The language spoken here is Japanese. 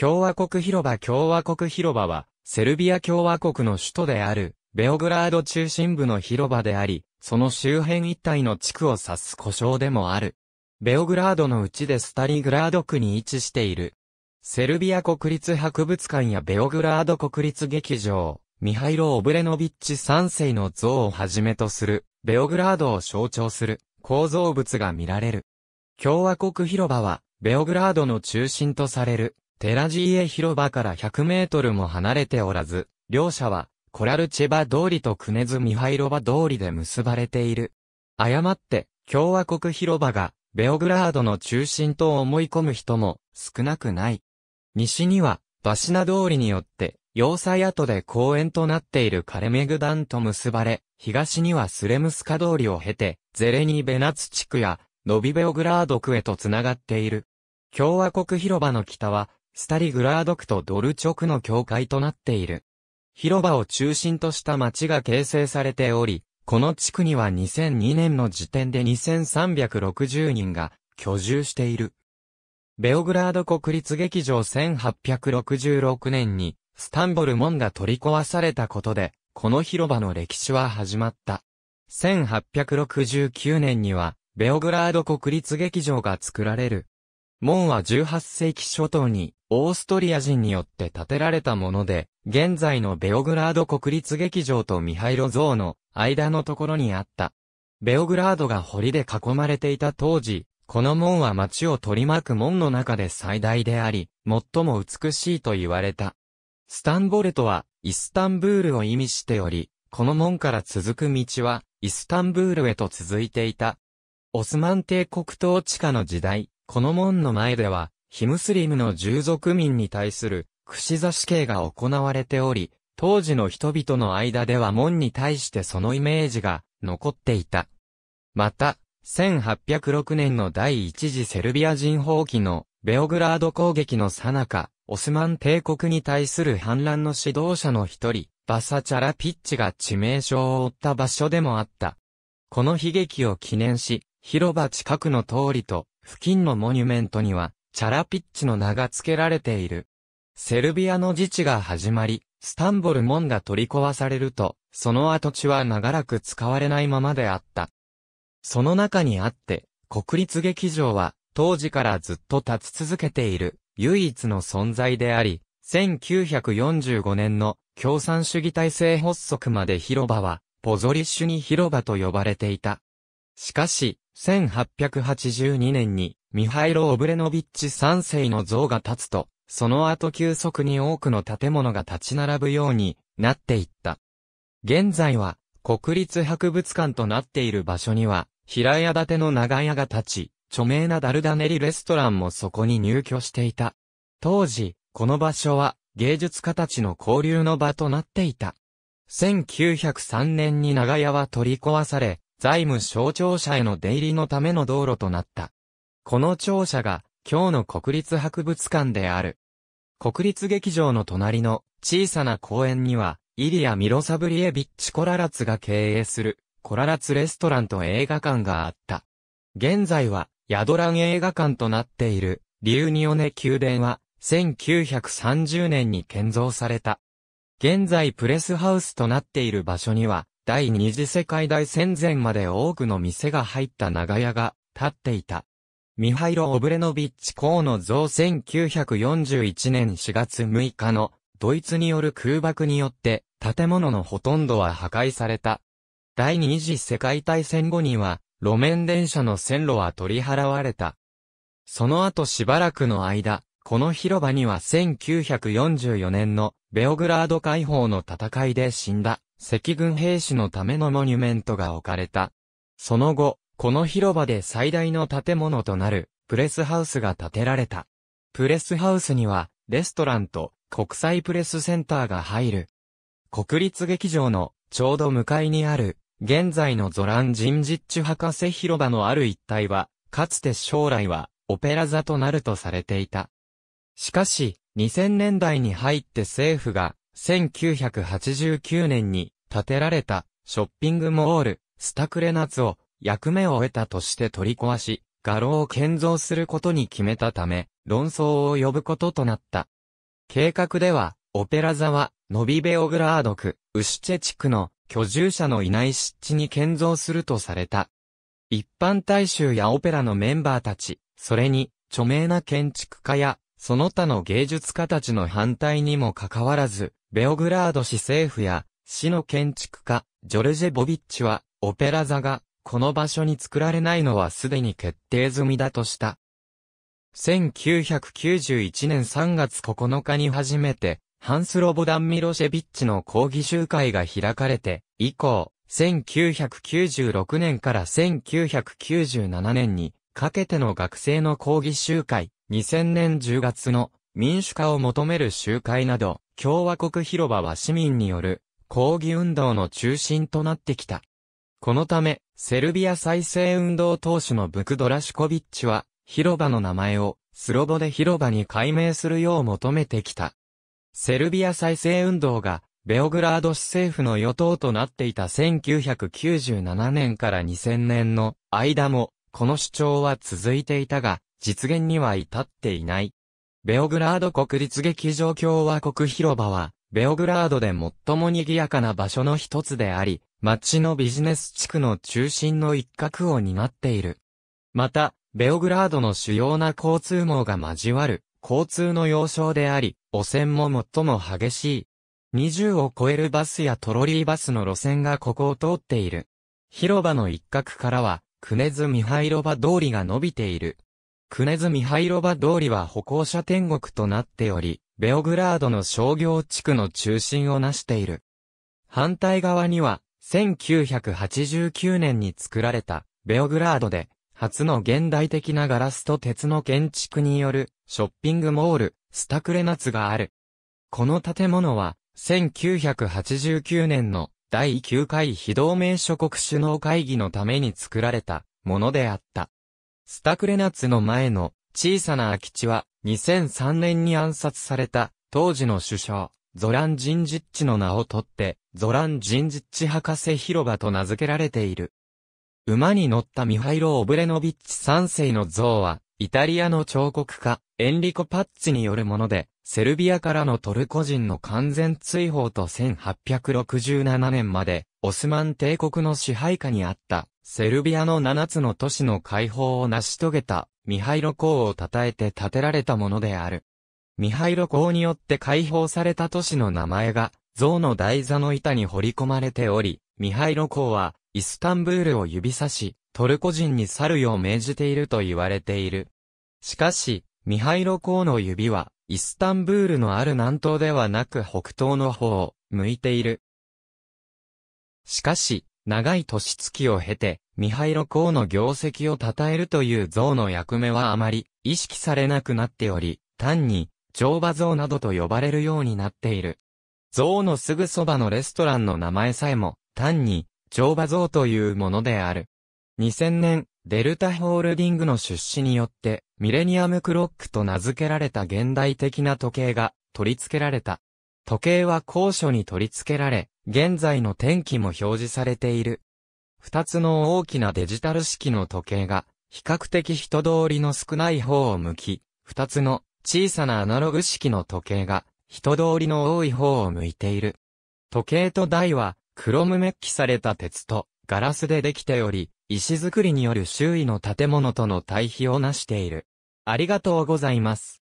共和国広場共和国広場は、セルビア共和国の首都である、ベオグラード中心部の広場であり、その周辺一帯の地区を指す故障でもある。ベオグラードのうちでスタリグラード区に位置している。セルビア国立博物館やベオグラード国立劇場、ミハイロ・オブレノビッチ三世の像をはじめとする、ベオグラードを象徴する構造物が見られる。共和国広場は、ベオグラードの中心とされるテラジーエ広場から100メートルも離れておらず、両者は、コラルチェバ通りとクネズミハイロバ通りで結ばれている。誤って、共和国広場が、ベオグラードの中心と思い込む人も少なくない。西には、バシナ通りによって、要塞跡で公園となっているカレメグダンと結ばれ、東にはスレムスカ通りを経て、ゼレニーベナツ地区や、ノビベオグラード区へと繋がっている。共和国広場の北は、スタリグラード区とドルチョクの境界となっている。広場を中心とした町が形成されており、この地区には2002年の時点で2360人が居住している。ベオグラード国立劇場1866年にスタンボル門が取り壊されたことで、この広場の歴史は始まった。1869年には、ベオグラード国立劇場が作られる。門は18世紀初頭にオーストリア人によって建てられたもので、現在のベオグラード国立劇場とミハイロ像の間のところにあった。ベオグラードが堀で囲まれていた当時、この門は街を取り巻く門の中で最大であり、最も美しいと言われた。スタンボルトは、イスタンブールを意味しており、この門から続く道は、イスタンブールへと続いていた。オスマン帝国統治下の時代、この門の前では、非ムスリムの従属民に対する串刺し刑が行われており、当時の人々の間では門に対してそのイメージが残っていた。また、1806年の第一次セルビア人放棄のベオグラード攻撃の最中、オスマン帝国に対する反乱の指導者の一人、バサチャラピッチが致命傷を負った場所でもあった。この悲劇を記念し、広場近くの通りと、付近のモニュメントには、チャラピッチの名が付けられている。セルビアの自治が始まり、スタンボル門が取り壊されると、その跡地は長らく使われないままであった。その中にあって、国立劇場は、当時からずっと立ち続けている、唯一の存在であり、1945年の共産主義体制発足まで広場は、ポゾリッシュに広場と呼ばれていた。しかし、1882年にミハイロ・オブレノビッチ3世の像が建つと、その後急速に多くの建物が立ち並ぶようになっていった。現在は、国立博物館となっている場所には、平屋建ての長屋が立ち、著名なダルダネリレストランもそこに入居していた。当時、この場所は芸術家たちの交流の場となっていた。1903年に長屋は取り壊され、財務省庁舎への出入りのための道路となった。この庁舎が、今日の国立博物館である。国立劇場の隣の小さな公園には、イリア・ミロサブリエビッチ・コララツが経営する、コララツレストランと映画館があった。現在は、ヤドラン映画館となっている、リューニオネ宮殿は、1930年に建造された。現在プレスハウスとなっている場所には、第二次世界大戦前まで多くの店が入った長屋が建っていた。ミハイロ・オブレノビッチ・コーノ像1941年4月6日のドイツによる空爆によって建物のほとんどは破壊された。第二次世界大戦後には路面電車の線路は取り払われた。その後しばらくの間、この広場には1944年のベオグラード解放の戦いで死んだ赤軍兵士のためのモニュメントが置かれた。その後、この広場で最大の建物となるプレスハウスが建てられた。プレスハウスにはレストランと国際プレスセンターが入る。国立劇場のちょうど向かいにある現在のゾラン・ジンジッチュ博士広場のある一帯はかつて将来はオペラ座となるとされていた。しかし2000年代に入って政府が1989年に建てられたショッピングモールスタクレナツを役目を得たとして取り壊し、画廊を建造することに決めたため、論争を呼ぶこととなった。計画では、オペラ座は、ノビベオグラード区、ウシチェ地区の居住者のいない湿地に建造するとされた。一般大衆やオペラのメンバーたち、それに、著名な建築家や、その他の芸術家たちの反対にもかかわらず、ベオグラード市政府や、市の建築家、ジョルジェ・ボビッチは、オペラ座がこの場所に作られないのはすでに決定済みだとした。1991年3月9日に初めて、ハンス・ロボダン・ミロシェビッチの抗議集会が開かれて、以降、1996年から1997年にかけての学生の抗議集会、2000年10月の民主化を求める集会など、共和国広場は市民による抗議運動の中心となってきた。このため、セルビア再生運動党首のブクドラシコビッチは、広場の名前を、スロボで広場に改名するよう求めてきた。セルビア再生運動が、ベオグラード市政府の与党となっていた1997年から2000年の間も、この主張は続いていたが、実現には至っていない。ベオグラード国立劇場共和国広場は、ベオグラードで最も賑やかな場所の一つであり、街のビジネス地区の中心の一角を担っている。また、ベオグラードの主要な交通網が交わる、交通の要衝であり、汚染も最も激しい。20を超えるバスやトロリーバスの路線がここを通っている。広場の一角からは、クネズ・ミハイロバ通りが伸びている。クネズミハイロバ通りは歩行者天国となっており、ベオグラードの商業地区の中心をなしている。反対側には、1989年に作られた、ベオグラードで、初の現代的なガラスと鉄の建築による、ショッピングモール、スタクレナツがある。この建物は、1989年の第9回非同盟諸国首脳会議のために作られたものであった。スタクレナツの前の小さな空き地は2003年に暗殺された当時の首相、ゾラン・ジンジッチの名を取って、ゾラン・ジンジッチ博士広場と名付けられている。馬に乗ったミハイロ・オブレノビッチ3世の像は、イタリアの彫刻家、エンリコ・パッチによるもので、セルビアからのトルコ人の完全追放と1867年まで、オスマン帝国の支配下にあったセルビアの7つの都市の解放を成し遂げたミハイロ公を称えて建てられたものである。ミハイロ公によって解放された都市の名前が像の台座の板に彫り込まれており、ミハイロ公はイスタンブールを指さし、トルコ人に去るよう命じていると言われている。しかし、ミハイロ公の指は、イスタンブールのある南東ではなく北東の方を向いている。しかし、長い年月を経て、ミハイロ公の業績を称えるという像の役目はあまり意識されなくなっており、単に、乗馬像などと呼ばれるようになっている。像のすぐそばのレストランの名前さえも、単に、乗馬像というものである。2000年、デルタホールディングの出資によって、ミレニアムクロックと名付けられた現代的な時計が取り付けられた。時計は高所に取り付けられ、現在の天気も表示されている。二つの大きなデジタル式の時計が、比較的人通りの少ない方を向き、二つの小さなアナログ式の時計が、人通りの多い方を向いている。時計と台は、クロムメッキされた鉄とガラスでできており、石造りによる周囲の建物との対比をなしている。ありがとうございます。